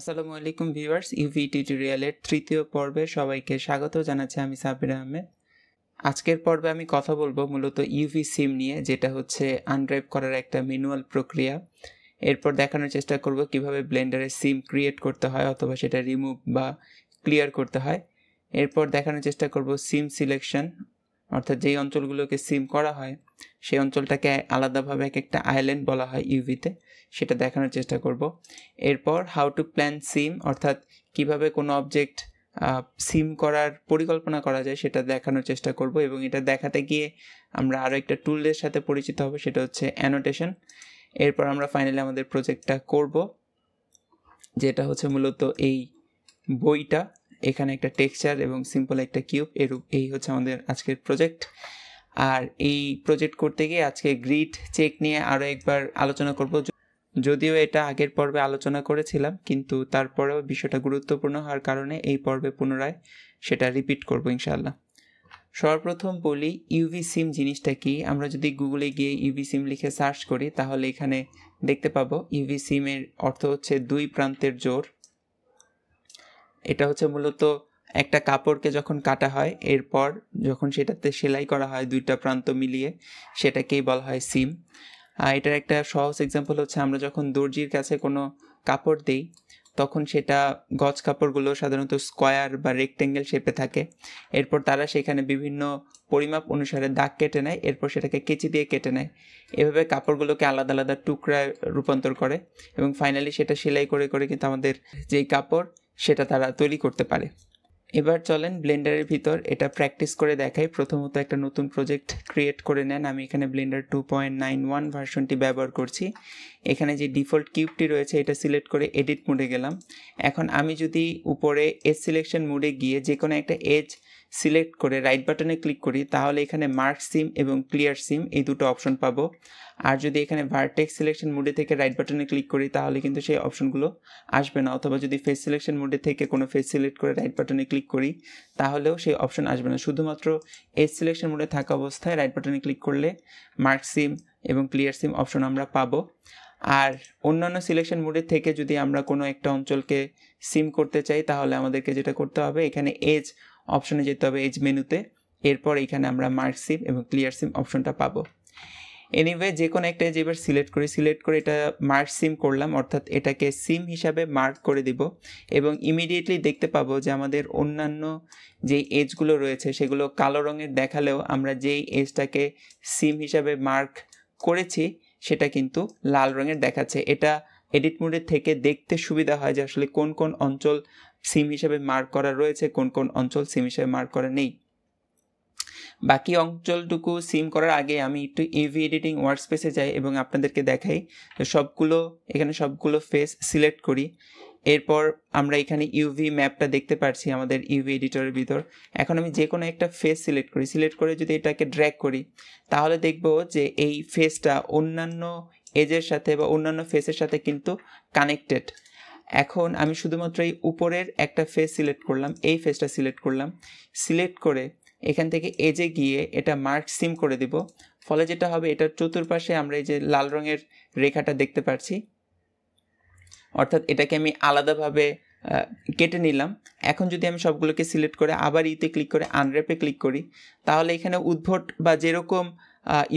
আসসালামু আলাইকুম viewers UV টিউটোরিয়ালের তৃতীয় পর্বে সবাইকে স্বাগত জানাচ্ছি আমি সাবির আহমেদ আজকের পর্বে আমি কথা বলবো মূলত ইউভি সিম নিয়ে যেটা হচ্ছে আনড্রাইভ করার একটা ম্যানুয়াল প্রক্রিয়া এরপর দেখানোর চেষ্টা করব কিভাবে ব্লেন্ডারে সিম ক্রিয়েট করতে হয় অথবা সেটা রিমুভ বা ক্লিয়ার করতে হয় এরপর দেখানোর চেষ্টা করব সিম সিলেকশন অর্থাৎ যেই অঞ্চলগুলোকে সিম করা হয় সেই অঞ্চলটাকে আলাদাভাবে এক একটা আইল্যান্ড বলা হয় ইউভিতে সেটা দেখানোর চেষ্টা করব এরপর হাউ টু প্ল্যান সিম অর্থাৎ কিভাবে কোনো অবজেক্ট সিম করার পরিকল্পনা করা যায় সেটা দেখানোর চেষ্টা করব এবং এটা দেখাতে গিয়ে আমরা আরও একটা টুলের সাথে পরিচিত হব সেটা হচ্ছে অ্যানোটেশন এরপর আমরা ফাইনালি আমাদের প্রজেক্টটা করব যেটা হচ্ছে মূলত এই বইটা এখানে একটা টেক্সচার এবং সিম্পল একটা কিউব এরূপ এই হচ্ছে আমাদের আজকের প্রজেক্ট আর এই প্রজেক্ট করতে গিয়ে আজকে গ্রিড চেক নিয়ে আরও একবার আলোচনা করব যদিও এটা আগের পর্বে আলোচনা করেছিলাম কিন্তু তারপরেও বিষয়টা গুরুত্বপূর্ণ হওয়ার কারণে এই পর্বে পুনরায় সেটা রিপিট করবো ইনশাল্লাহ সর্বপ্রথম বলি ইউভি সিম জিনিসটা কি আমরা যদি গুগলে গিয়ে ইউভি সিম লিখে সার্চ করি তাহলে এখানে দেখতে পাবো ইউভি সিমের অর্থ হচ্ছে দুই প্রান্তের জোর এটা হচ্ছে মূলত একটা কাপড়কে যখন কাটা হয় এরপর যখন সেটাতে সেলাই করা হয় দুইটা প্রান্ত মিলিয়ে সেটাকেই বলা হয় সিম আর এটার একটা সহজ এক্সাম্পল হচ্ছে আমরা যখন দর্জির কাছে কোনো কাপড় দিই তখন সেটা গজ কাপড়গুলো সাধারণত স্কোয়ার বা রেক্টেঙ্গেল শেপে থাকে এরপর তারা সেখানে বিভিন্ন পরিমাপ অনুসারে দাগ কেটে নেয় এরপর সেটাকে কেচি দিয়ে কেটে নেয় এভাবে কাপড়গুলোকে আলাদা আলাদা টুকরায় রূপান্তর করে এবং ফাইনালি সেটা সেলাই করে করে কিন্তু আমাদের যেই কাপড় সেটা তারা তৈরি করতে পারে এবার চলেন ব্লেন্ডারের ভিতর এটা প্র্যাকটিস করে দেখাই প্রথমত একটা নতুন প্রজেক্ট ক্রিয়েট করে নেন আমি এখানে Blender two point nine one ভার্সনটি ব্যবহার করছি এখানে যে ডিফল্ট কিউবটি রয়েছে এটা সিলেক্ট করে এডিট মোডে গেলাম এখন আমি যদি উপরে এজ সিলেকশন মোডে গিয়ে যে কোনো একটা এজ সিলেক্ট করে রাইট বাটনে ক্লিক করি তাহলে এখানে মার্ক সিম এবং ক্লিয়ার সিম এই দুটো অপশন পাবো আর যদি এখানে ভার্টেক্স সিলেকশন মোডে থেকে রাইট বাটনে ক্লিক করি তাহলে কিন্তু সেই অপশনগুলো আসবে না অথবা যদি ফেস সিলেকশন মোডে থেকে কোনো ফেস সিলেক্ট করে রাইট বাটনে ক্লিক করি তাহলেও সেই অপশন আসবে না শুধুমাত্র এস সিলেকশন মোডে থাকা অবস্থায় রাইট বাটনে ক্লিক করলে মার্ক সিম এবং ক্লিয়ার সিম অপশন আমরা পাবো আর অন্যান্য সিলেকশন মোডে থেকে যদি আমরা কোনো একটা অঞ্চলকে সিম করতে চাই তাহলে আমাদেরকে যেটা করতে হবে এখানে এজ অপশনে যেতে হবে এজ মেনুতে এরপর এখানে আমরা মার্ক সিম এবং ক্লিয়ার সিম অপশনটা পাবো এনিওয়ে যে কোনো একটা এজ এবার সিলেক্ট করি সিলেক্ট করে এটা মার্ক সিম করলাম অর্থাৎ এটাকে সিম হিসাবে মার্ক করে দিব এবং ইমিডিয়েটলি দেখতে পাবো যে আমাদের অন্যান্য যেই এজগুলো রয়েছে সেগুলো কালো রঙের দেখালেও আমরা যেই এজটাকে সিম হিসাবে মার্ক করেছি সেটা কিন্তু লাল রঙের দেখাচ্ছে এটা এডিট মোডের থেকে দেখতে সুবিধা হয় যে আসলে কোন কোন অঞ্চল সিম হিসেবে মার্ক করা রয়েছে কোন কোন অঞ্চল সিম হিসেবে মার্ক করা নেই বাকি অঞ্চলটুকু সিম করার আগে আমি একটু ইভি এডিটিং ওয়ার্ড স্পেসে যাই এবং আপনাদেরকে দেখাই তো সবগুলো এখানে সবগুলো ফেস সিলেক্ট করি এরপর আমরা এখানে ইউভি ম্যাপটা দেখতে পারছি আমাদের ইউভি e এডিটরের ভিতর এখন আমি যে কোনো একটা ফেস সিলেক্ট করি সিলেক্ট করে যদি এটাকে ড্র্যাক করি তাহলে দেখব যে এই ফেসটা অন্যান্য এজের সাথে বা অন্যান্য ফেসের সাথে কিন্তু কানেক্টেড এখন আমি শুধুমাত্র এই উপরের একটা ফেস সিলেক্ট করলাম এই ফেসটা সিলেক্ট করলাম সিলেক্ট করে এখান থেকে এজে গিয়ে এটা মার্ক সিম করে দিব ফলে যেটা হবে এটার চতুর্পাশে আমরা এই যে লাল রঙের রেখাটা দেখতে পাচ্ছি অর্থাৎ এটাকে আমি আলাদাভাবে কেটে নিলাম এখন যদি আমি সবগুলোকে সিলেক্ট করে আবার ইতে ক্লিক করে আনরেপে ক্লিক করি তাহলে এখানে উদ্ভট বা যেরকম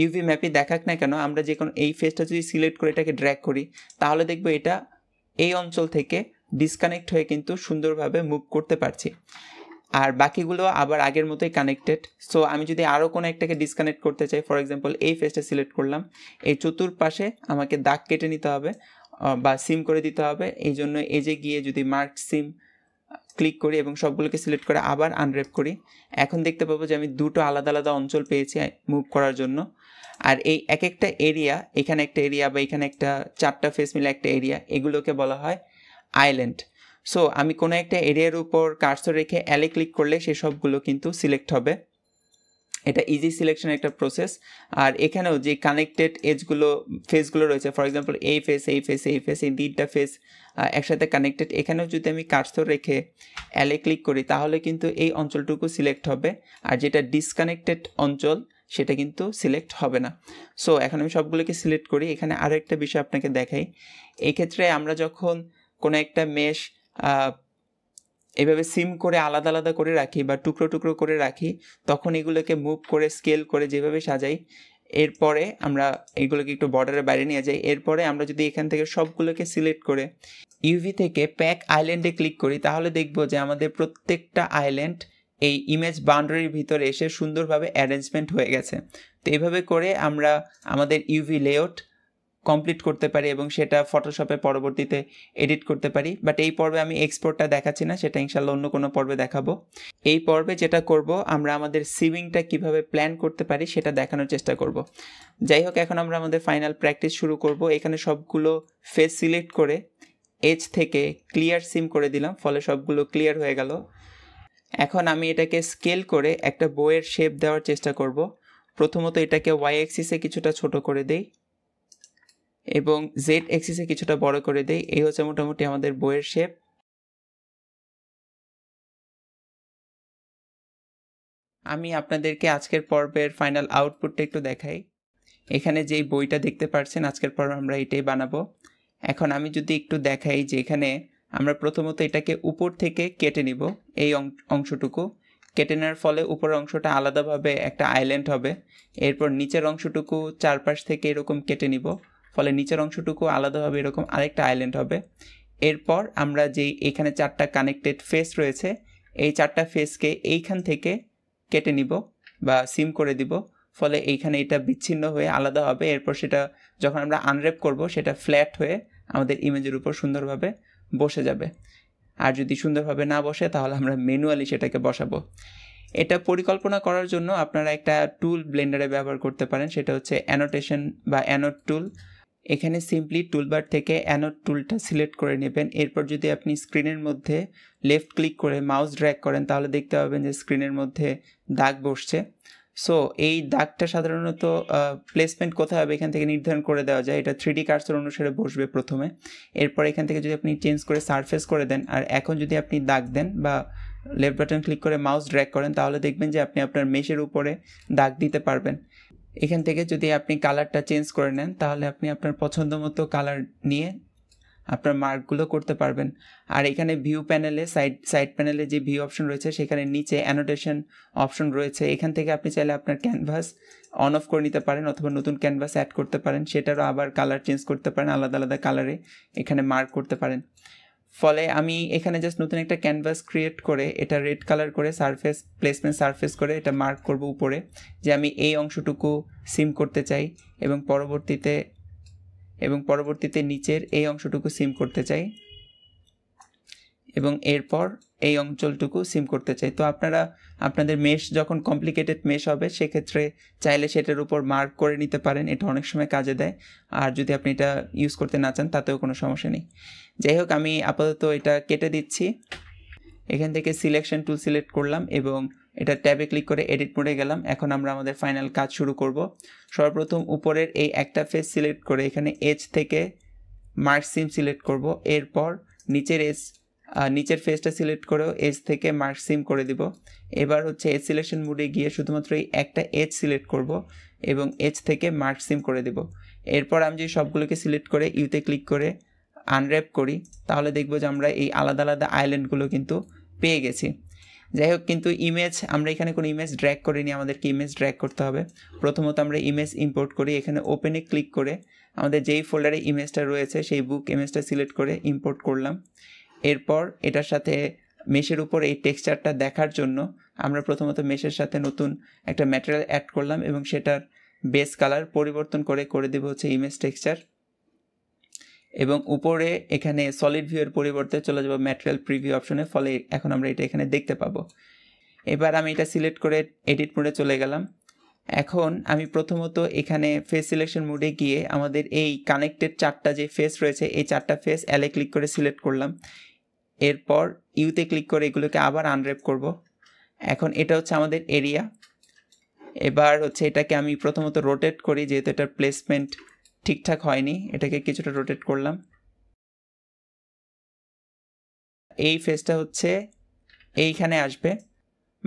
ইউভি ম্যাপে দেখাক না কেন আমরা যে কোনো এই ফেসটা যদি সিলেক্ট করে এটাকে ড্র্যাক করি তাহলে দেখবো এটা এই অঞ্চল থেকে ডিসকানেক্ট হয়ে কিন্তু সুন্দরভাবে মুভ করতে পারছি আর বাকিগুলো আবার আগের মতোই কানেক্টেড সো আমি যদি আরও কোনো একটাকে ডিসকানেক্ট করতে চাই ফর এক্সাম্পল এই ফেসটা সিলেক্ট করলাম এই চতুর্পাশে আমাকে দাগ কেটে নিতে হবে বা সিম করে দিতে হবে এই জন্য এজে গিয়ে যদি মার্ক সিম ক্লিক করি এবং সবগুলোকে সিলেক্ট করে আবার আনরেপ করি এখন দেখতে পাবো যে আমি দুটো আলাদা আলাদা অঞ্চল পেয়েছি মুভ করার জন্য আর এই এক একটা এরিয়া এখানে একটা এরিয়া বা এখানে একটা চারটা ফেস মিলে একটা এরিয়া এগুলোকে বলা হয় আইল্যান্ড সো আমি কোনো একটা এরিয়ার উপর কার্সর রেখে অ্যালে ক্লিক করলে সেসবগুলো কিন্তু সিলেক্ট হবে এটা ইজি সিলেকশন একটা প্রসেস আর এখানেও যে কানেক্টেড এজগুলো ফেসগুলো রয়েছে ফর এক্সাম্পল এই ফেস এই ফেস এই ফেস এই দিনটা ফেস একসাথে কানেক্টেড এখানেও যদি আমি কার্সর রেখে অ্যালে ক্লিক করি তাহলে কিন্তু এই অঞ্চলটুকু সিলেক্ট হবে আর যেটা ডিসকানেক্টেড অঞ্চল সেটা কিন্তু সিলেক্ট হবে না সো এখন আমি সবগুলোকে সিলেক্ট করি এখানে আরও একটা বিষয় আপনাকে দেখাই এক্ষেত্রে আমরা যখন কোনো একটা মেশ এভাবে সিম করে আলাদা আলাদা করে রাখি বা টুকরো টুকরো করে রাখি তখন এগুলোকে মুভ করে স্কেল করে যেভাবে সাজাই এরপরে আমরা এগুলোকে একটু বর্ডারের বাইরে নিয়ে যাই এরপরে আমরা যদি এখান থেকে সবগুলোকে সিলেক্ট করে ইউভি থেকে প্যাক আইল্যান্ডে ক্লিক করি তাহলে দেখব যে আমাদের প্রত্যেকটা আইল্যান্ড এই ইমেজ বাউন্ডারির ভিতরে এসে সুন্দরভাবে অ্যারেঞ্জমেন্ট হয়ে গেছে তো এইভাবে করে আমরা আমাদের ইউভি লেআউট কমপ্লিট করতে পারি এবং সেটা ফটোশপে পরবর্তীতে এডিট করতে পারি বাট এই পর্বে আমি এক্সপোর্টটা দেখাচ্ছি না সেটা ইনশাল্লাহ অন্য কোনো পর্বে দেখাবো এই পর্বে যেটা করব আমরা আমাদের সিভিংটা কিভাবে প্ল্যান করতে পারি সেটা দেখানোর চেষ্টা করব যাই হোক এখন আমরা আমাদের ফাইনাল প্র্যাকটিস শুরু করব এখানে সবগুলো ফেস সিলেক্ট করে এজ থেকে ক্লিয়ার সিম করে দিলাম ফলে সবগুলো ক্লিয়ার হয়ে গেল এখন আমি এটাকে স্কেল করে একটা বইয়ের শেপ দেওয়ার চেষ্টা করব প্রথমত এটাকে ওয়াই এক্সিসে কিছুটা ছোট করে দেই এবং জেড এক্সিসে কিছুটা বড় করে দেই এই হচ্ছে মোটামুটি আমাদের বইয়ের শেপ আমি আপনাদেরকে আজকের পর্বের ফাইনাল আউটপুটটা একটু দেখাই এখানে যেই বইটা দেখতে পারছেন আজকের পর্ব আমরা এটাই বানাবো এখন আমি যদি একটু দেখাই যে এখানে আমরা প্রথমত এটাকে উপর থেকে কেটে নিব এই অংশটুকু কেটে নেওয়ার ফলে উপরের অংশটা আলাদাভাবে একটা আইল্যান্ড হবে এরপর নিচের অংশটুকু চারপাশ থেকে এরকম কেটে নিব ফলে নিচের অংশটুকু আলাদাভাবে এরকম আরেকটা আইল্যান্ড হবে এরপর আমরা যেই এখানে চারটা কানেক্টেড ফেস রয়েছে এই চারটা ফেসকে এইখান থেকে কেটে নিব বা সিম করে দিব ফলে এইখানে এটা বিচ্ছিন্ন হয়ে আলাদা হবে এরপর সেটা যখন আমরা আনরেপ করব সেটা ফ্ল্যাট হয়ে আমাদের ইমেজের উপর সুন্দরভাবে বসে যাবে আর যদি সুন্দরভাবে না বসে তাহলে আমরা ম্যানুয়ালি সেটাকে বসাবো এটা পরিকল্পনা করার জন্য আপনারা একটা টুল ব্লেন্ডারে ব্যবহার করতে পারেন সেটা হচ্ছে অ্যানোটেশন বা অ্যানোট টুল এখানে সিম্পলি টুলবার থেকে অ্যানোট টুলটা সিলেক্ট করে নেবেন এরপর যদি আপনি স্ক্রিনের মধ্যে লেফট ক্লিক করে মাউস ড্র্যাগ করেন তাহলে দেখতে পাবেন যে স্ক্রিনের মধ্যে দাগ বসছে সো এই দাগটা সাধারণত প্লেসমেন্ট কোথায় হবে এখান থেকে নির্ধারণ করে দেওয়া যায় এটা থ্রি ডি কার্সের অনুসারে বসবে প্রথমে এরপর এখান থেকে যদি আপনি চেঞ্জ করে সারফেস করে দেন আর এখন যদি আপনি দাগ দেন বা লেফট বাটন ক্লিক করে মাউস ড্র্যাক করেন তাহলে দেখবেন যে আপনি আপনার মেশের উপরে দাগ দিতে পারবেন এখান থেকে যদি আপনি কালারটা চেঞ্জ করে নেন তাহলে আপনি আপনার পছন্দ মতো কালার নিয়ে আপনার মার্কগুলো করতে পারবেন আর এখানে ভিউ প্যানেলে সাইড সাইড প্যানেলে যে ভিউ অপশন রয়েছে সেখানে নিচে অ্যানোটেশন অপশন রয়েছে এখান থেকে আপনি চাইলে আপনার ক্যানভাস অন অফ করে নিতে পারেন অথবা নতুন ক্যানভাস অ্যাড করতে পারেন সেটারও আবার কালার চেঞ্জ করতে পারেন আলাদা আলাদা কালারে এখানে মার্ক করতে পারেন ফলে আমি এখানে জাস্ট নতুন একটা ক্যানভাস ক্রিয়েট করে এটা রেড কালার করে সারফেস প্লেসমেন্ট সারফেস করে এটা মার্ক করব উপরে যে আমি এই অংশটুকু সিম করতে চাই এবং পরবর্তীতে এবং পরবর্তীতে নিচের এই অংশটুকু সিম করতে চাই এবং এরপর এই অঞ্চলটুকু সিম করতে চাই তো আপনারা আপনাদের মেশ যখন কমপ্লিকেটেড মেশ হবে সেক্ষেত্রে চাইলে সেটার উপর মার্ক করে নিতে পারেন এটা অনেক সময় কাজে দেয় আর যদি আপনি এটা ইউজ করতে না চান তাতেও কোনো সমস্যা নেই যাই হোক আমি আপাতত এটা কেটে দিচ্ছি এখান থেকে সিলেকশন টুল সিলেক্ট করলাম এবং এটা ট্যাবে ক্লিক করে এডিট মোডে গেলাম এখন আমরা আমাদের ফাইনাল কাজ শুরু করব সর্বপ্রথম উপরের এই একটা ফেস সিলেক্ট করে এখানে এজ থেকে মার্ক সিম সিলেক্ট করব এরপর নিচের এজ নিচের ফেসটা সিলেক্ট করেও এজ থেকে মার্ক সিম করে দিব এবার হচ্ছে এজ সিলেকশন মোডে গিয়ে শুধুমাত্র এই একটা এজ সিলেক্ট করব এবং এজ থেকে মার্ক সিম করে দিব এরপর আমি যদি সবগুলোকে সিলেক্ট করে ইউতে ক্লিক করে আনরেপ করি তাহলে দেখব যে আমরা এই আলাদা আলাদা আইল্যান্ডগুলো কিন্তু পেয়ে গেছি যাই হোক কিন্তু ইমেজ আমরা এখানে কোনো ইমেজ ড্র্যাগ করিনি আমাদেরকে ইমেজ ড্র্যাগ করতে হবে প্রথমত আমরা ইমেজ ইম্পোর্ট করি এখানে ওপেনে ক্লিক করে আমাদের যেই ফোল্ডারে ইমেজটা রয়েছে সেই বুক ইমেজটা সিলেক্ট করে ইম্পোর্ট করলাম এরপর এটার সাথে মেশের উপর এই টেক্সচারটা দেখার জন্য আমরা প্রথমত মেশের সাথে নতুন একটা ম্যাটেরিয়াল অ্যাড করলাম এবং সেটার বেস কালার পরিবর্তন করে করে দেব হচ্ছে ইমেজ টেক্সচার এবং উপরে এখানে সলিড ভিউয়ের পরিবর্তে চলে যাবো ম্যাটেরিয়াল প্রিভিউ অপশনে ফলে এখন আমরা এটা এখানে দেখতে পাবো এবার আমি এটা সিলেক্ট করে এডিট মোডে চলে গেলাম এখন আমি প্রথমত এখানে ফেস সিলেকশন মোডে গিয়ে আমাদের এই কানেক্টেড চারটা যে ফেস রয়েছে এই চারটা ফেস অ্যালে ক্লিক করে সিলেক্ট করলাম এরপর ইউতে ক্লিক করে এগুলোকে আবার আনরেপ করব এখন এটা হচ্ছে আমাদের এরিয়া এবার হচ্ছে এটাকে আমি প্রথমত রোটেট করি যেহেতু এটার প্লেসমেন্ট ঠিকঠাক হয়নি এটাকে কিছুটা রোটেট করলাম এই ফেসটা হচ্ছে এইখানে আসবে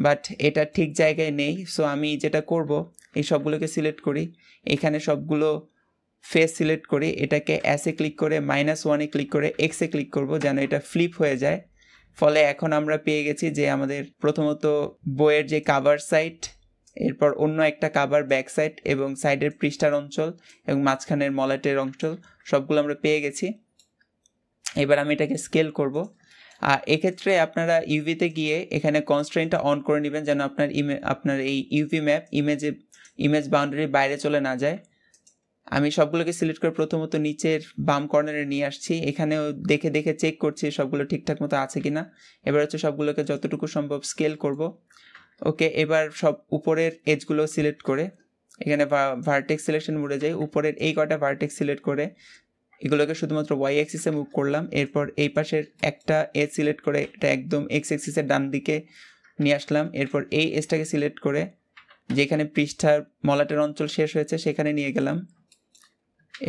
বাট এটা ঠিক জায়গায় নেই সো আমি যেটা করব এই সবগুলোকে সিলেক্ট করি এখানে সবগুলো ফেস সিলেক্ট করি এটাকে অ্যাসে ক্লিক করে মাইনাস ওয়ানে ক্লিক করে এক্সে ক্লিক করব যেন এটা ফ্লিপ হয়ে যায় ফলে এখন আমরা পেয়ে গেছি যে আমাদের প্রথমত বইয়ের যে কাভার সাইট এরপর অন্য একটা কাবার ব্যাক সাইড এবং সাইডের পৃষ্ঠার অঞ্চল এবং মাঝখানের মলাটের অঞ্চল সবগুলো আমরা পেয়ে গেছি এবার আমি এটাকে স্কেল করব আর এক্ষেত্রে আপনারা ইউভিতে গিয়ে এখানে কনস্ট্রেন্টটা অন করে নেবেন যেন আপনার ইমে আপনার এই ইউভি ম্যাপ ইমেজে ইমেজ বাউন্ডারির বাইরে চলে না যায় আমি সবগুলোকে সিলেক্ট করে প্রথমত নিচের বাম কর্নারে নিয়ে আসছি এখানেও দেখে দেখে চেক করছি সবগুলো ঠিকঠাক মতো আছে কি না এবার হচ্ছে সবগুলোকে যতটুকু সম্ভব স্কেল করব ওকে এবার সব উপরের এজগুলো সিলেক্ট করে এখানে ভার্টেক্স সিলেকশন মোডে যাই উপরের এই কটা ভার্টেক্স সিলেক্ট করে এগুলোকে শুধুমাত্র ওয়াই এক্সিসে মুভ করলাম এরপর এই পাশের একটা এজ সিলেক্ট করে এটা একদম এক্স এক্সিসের ডান দিকে নিয়ে আসলাম এরপর এই এজটাকে সিলেক্ট করে যেখানে পৃষ্ঠার মলাটের অঞ্চল শেষ হয়েছে সেখানে নিয়ে গেলাম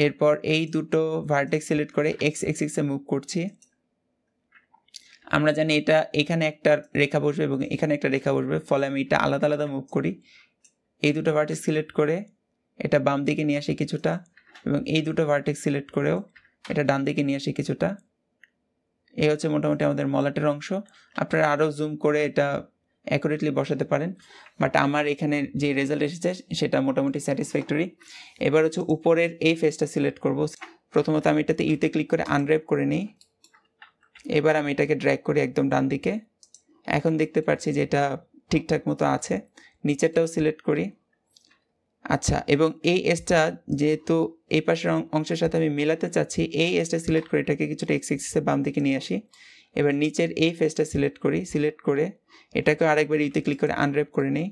এরপর এই দুটো ভার্টেক্স সিলেক্ট করে এক্স এক্সিসে মুভ করছি আমরা জানি এটা এখানে একটা রেখা বসবে এবং এখানে একটা রেখা বসবে ফলে আমি এটা আলাদা আলাদা মুভ করি এই দুটো ভার্টেক্স সিলেক্ট করে এটা বাম দিকে নিয়ে আসি কিছুটা এবং এই দুটো ভার্টেক্স সিলেক্ট করেও এটা ডান দিকে নিয়ে আসি কিছুটা এই হচ্ছে মোটামুটি আমাদের মলাটের অংশ আপনারা আরও জুম করে এটা অ্যাকুরেটলি বসাতে পারেন বাট আমার এখানে যে রেজাল্ট এসেছে সেটা মোটামুটি স্যাটিসফ্যাক্টরি এবার হচ্ছে উপরের এই ফেসটা সিলেক্ট করব প্রথমত আমি এটাতে ইউতে ক্লিক করে আনরেপ করে নিই এবার আমি এটাকে ড্র্যাগ করি একদম ডান দিকে এখন দেখতে পাচ্ছি যে এটা ঠিকঠাক মতো আছে নিচেরটাও সিলেক্ট করি আচ্ছা এবং এই এসটা যেহেতু এই পাশের অংশের সাথে আমি মেলাতে চাচ্ছি এই এসটা সিলেক্ট করে এটাকে কিছুটা এক্স এক্সিসে বাম দিকে নিয়ে আসি এবার নিচের এই ফেসটা সিলেক্ট করি সিলেক্ট করে এটাকে আরেকবার ইতে ক্লিক করে আনরেপ করে নিই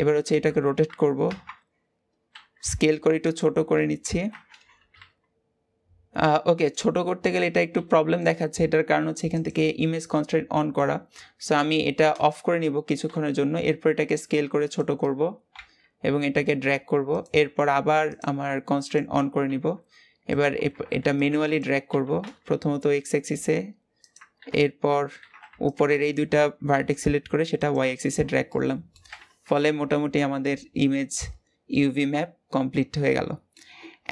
এবার হচ্ছে এটাকে রোটেট করব স্কেল করে একটু ছোটো করে নিচ্ছি ওকে ছোট করতে গেলে এটা একটু প্রবলেম দেখাচ্ছে এটার কারণ হচ্ছে এখান থেকে ইমেজ কনস্ট্রেন্ট অন করা সো আমি এটা অফ করে নিব কিছুক্ষণের জন্য এরপর এটাকে স্কেল করে ছোট করব এবং এটাকে ড্র্যাক করব এরপর আবার আমার কনস্ট্রেন্ট অন করে নিব এবার এটা ম্যানুয়ালি ড্র্যাক করব প্রথমত এক্স অ্যাক্সিসে এরপর উপরের এই দুইটা ভার্টেক্স সিলেক্ট করে সেটা ওয়াই অ্যাক্সিসে ড্র্যাক করলাম ফলে মোটামুটি আমাদের ইমেজ ইউভি ম্যাপ কমপ্লিট হয়ে গেল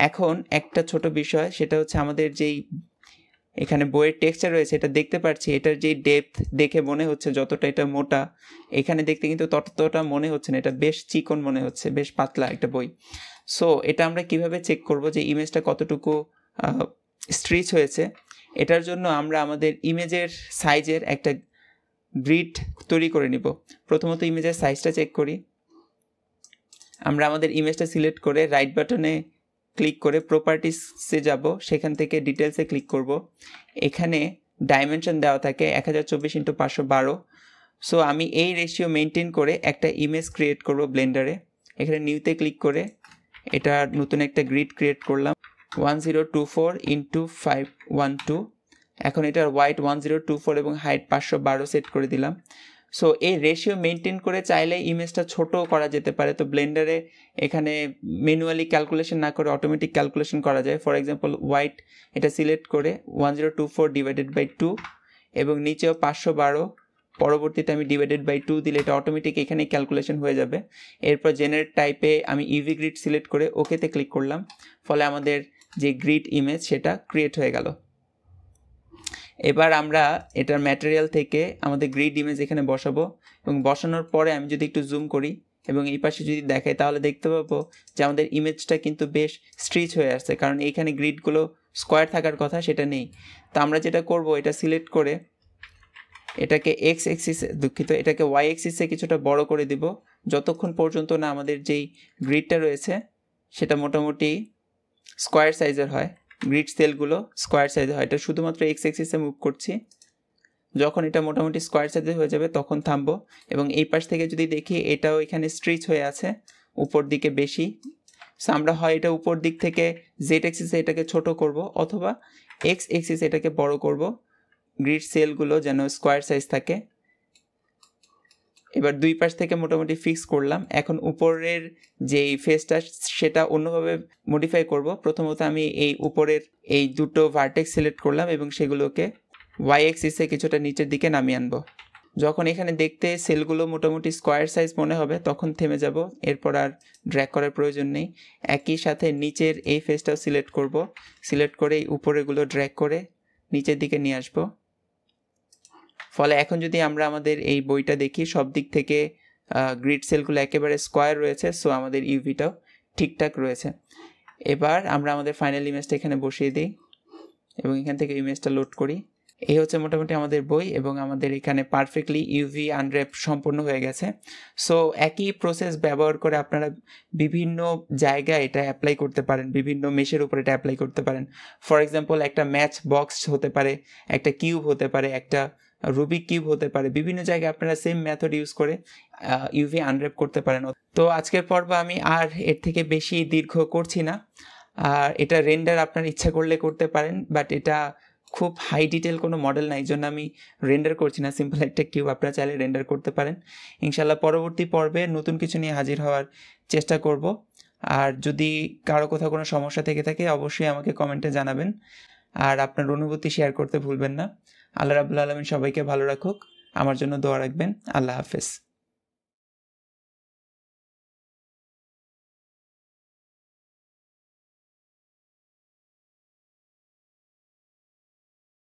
এখন একটা ছোট বিষয় সেটা হচ্ছে আমাদের যেই এখানে বইয়ের টেক্সচার রয়েছে এটা দেখতে পাচ্ছি এটার যেই ডেপথ দেখে মনে হচ্ছে যতটা এটা মোটা এখানে দেখতে কিন্তু ততটা মনে হচ্ছে না এটা বেশ চিকন মনে হচ্ছে বেশ পাতলা একটা বই সো এটা আমরা কিভাবে চেক করব যে ইমেজটা কতটুকু স্ট্রিচ হয়েছে এটার জন্য আমরা আমাদের ইমেজের সাইজের একটা গ্রিড তৈরি করে নিব প্রথমত ইমেজের সাইজটা চেক করি আমরা আমাদের ইমেজটা সিলেক্ট করে রাইট বাটনে ক্লিক করে প্রপার্টিসে যাব সেখান থেকে ডিটেলসে ক্লিক করব এখানে ডাইমেনশন দেওয়া থাকে এক হাজার চব্বিশ ইন্টু পাঁচশো বারো সো আমি এই রেশিও মেনটেন করে একটা ইমেজ ক্রিয়েট করব ব্লেন্ডারে এখানে নিউতে ক্লিক করে এটা নতুন একটা গ্রিড ক্রিয়েট করলাম one zero two four into five one two এখন এটার width one zero two four এবং হাইট পাঁচশো বারো সেট করে দিলাম সো এই রেশিও মেনটেন করে চাইলে ইমেজটা ছোট করা যেতে পারে তো ব্লেন্ডারে এখানে ম্যানুয়ালি ক্যালকুলেশন না করে অটোমেটিক ক্যালকুলেশন করা যায় ফর এক্সাম্পল হোয়াইট এটা সিলেক্ট করে one zero two four divided by two এবং নিচেও পাঁচশো বারো পরবর্তীতে আমি ডিভাইডেড বাই টু দিলে এটা অটোমেটিক এখানে ক্যালকুলেশন হয়ে যাবে এরপর জেনারেট টাইপে আমি ইভি গ্রিড সিলেক্ট করে ওকেতে ক্লিক করলাম ফলে আমাদের যে গ্রিড ইমেজ সেটা ক্রিয়েট হয়ে গেল এবার আমরা এটার ম্যাটেরিয়াল থেকে আমাদের গ্রিড ইমেজ এখানে বসাবো এবং বসানোর পরে আমি যদি একটু জুম করি এবং এই পাশে যদি দেখাই তাহলে দেখতে পাবো যে আমাদের ইমেজটা কিন্তু বেশ স্ট্রিচ হয়ে আসছে কারণ এইখানে গ্রিডগুলো স্কোয়ার থাকার কথা সেটা নেই তো আমরা যেটা করব এটা সিলেক্ট করে এটাকে এক্স এক্সিস দুঃখিত এটাকে ওয়াই এক্সিসে কিছুটা বড় করে দিব যতক্ষণ পর্যন্ত না আমাদের যেই গ্রিডটা রয়েছে সেটা মোটামুটি স্কোয়ার সাইজের হয় গ্রিড সেলগুলো স্কোয়ার সাইজে হয় এটা শুধুমাত্র এক্স এক্সিসে মুভ করছি যখন এটা মোটামুটি স্কোয়ার সাইজে হয়ে যাবে তখন থামবো এবং এই পাশ থেকে যদি দেখি এটাও এখানে স্ট্রিচ হয়ে আছে উপর দিকে বেশি সো আমরা হয় এটা উপর দিক থেকে জেড এক্সিসে এটাকে ছোট করব অথবা এক্স এক্সিসে এটাকে বড় করব গ্রিড সেলগুলো যেন স্কোয়ার সাইজ থাকে এবার দুই পাশ থেকে মোটামুটি ফিক্স করলাম এখন উপরের যেই ফেসটা সেটা অন্যভাবে মডিফাই করব প্রথমত আমি এই উপরের এই দুটো ভার্টেক্স সিলেক্ট করলাম এবং সেগুলোকে ওয়াই এক্সিসে কিছুটা নিচের দিকে নামিয়ে আনবো যখন এখানে দেখতে সেলগুলো মোটামুটি স্কোয়ার সাইজ মনে হবে তখন থেমে যাব এরপর আর ড্র্যাক করার প্রয়োজন নেই একই সাথে নিচের এই ফেসটাও সিলেক্ট করব সিলেক্ট করে এই উপরেগুলো ড্র্যাক করে নিচের দিকে নিয়ে আসবো ফলে এখন যদি আমরা আমাদের এই বইটা দেখি সব দিক থেকে গ্রিড সেলগুলো একেবারে স্কোয়ার রয়েছে সো আমাদের ইউভিটাও ঠিকঠাক রয়েছে এবার আমরা আমাদের ফাইনাল ইমেজটা এখানে বসিয়ে দিই এবং এখান থেকে ইমেজটা লোড করি এই হচ্ছে মোটামুটি আমাদের বই এবং আমাদের এখানে পারফেক্টলি ইউভি আনরেপ সম্পূর্ণ হয়ে গেছে সো একই প্রসেস ব্যবহার করে আপনারা বিভিন্ন জায়গায় এটা অ্যাপ্লাই করতে পারেন বিভিন্ন মেশের উপর এটা অ্যাপ্লাই করতে পারেন ফর এক্সাম্পল একটা ম্যাচ বক্স হতে পারে একটা কিউব হতে পারে একটা রুবিক কিউব হতে পারে বিভিন্ন জায়গায় আপনারা সেম মেথড ইউজ করে ইউভি আনরেপ করতে পারেন তো আজকের পর্ব আমি আর এর থেকে বেশি দীর্ঘ করছি না আর এটা রেন্ডার আপনার ইচ্ছা করলে করতে পারেন বাট এটা খুব হাই ডিটেল কোনো মডেল নাই জন্য আমি রেন্ডার করছি না সিম্পল একটা কিউব আপনারা চাইলে রেন্ডার করতে পারেন ইনশাল্লাহ পরবর্তী পর্বে নতুন কিছু নিয়ে হাজির হওয়ার চেষ্টা করব আর যদি কারো কোথাও কোনো সমস্যা থেকে থাকে অবশ্যই আমাকে কমেন্টে জানাবেন আর আপনার অনুভূতি শেয়ার করতে ভুলবেন না আল্লাহ রাবুল্লা আলমিন সবাইকে ভালো রাখুক আমার জন্য দোয়া রাখবেন আল্লাহ হাফেজ